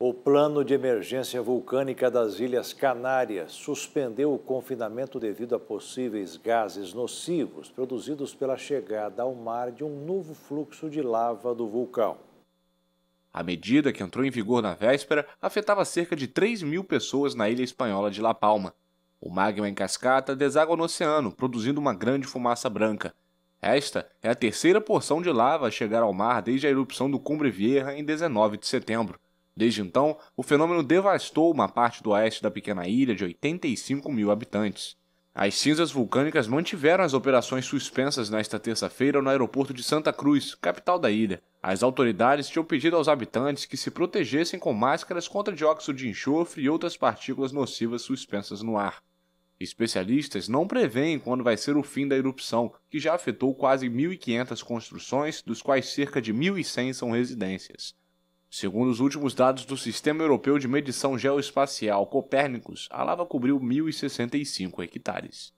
O plano de emergência vulcânica das Ilhas Canárias suspendeu o confinamento devido a possíveis gases nocivos produzidos pela chegada ao mar de um novo fluxo de lava do vulcão. A medida, que entrou em vigor na véspera, afetava cerca de 3 mil pessoas na ilha espanhola de La Palma. O magma em cascata deságua no oceano, produzindo uma grande fumaça branca. Esta é a terceira porção de lava a chegar ao mar desde a erupção do Cumbre Vieja em 19 de setembro. Desde então, o fenômeno devastou uma parte do oeste da pequena ilha de 85 mil habitantes. As cinzas vulcânicas mantiveram as operações suspensas nesta terça-feira no aeroporto de Santa Cruz, capital da ilha. As autoridades tinham pedido aos habitantes que se protegessem com máscaras contra dióxido de enxofre e outras partículas nocivas suspensas no ar. Especialistas não preveem quando vai ser o fim da erupção, que já afetou quase 1.500 construções, dos quais cerca de 1.100 são residências. Segundo os últimos dados do Sistema Europeu de Medição Geoespacial Copérnicos, a lava cobriu 1.065 hectares.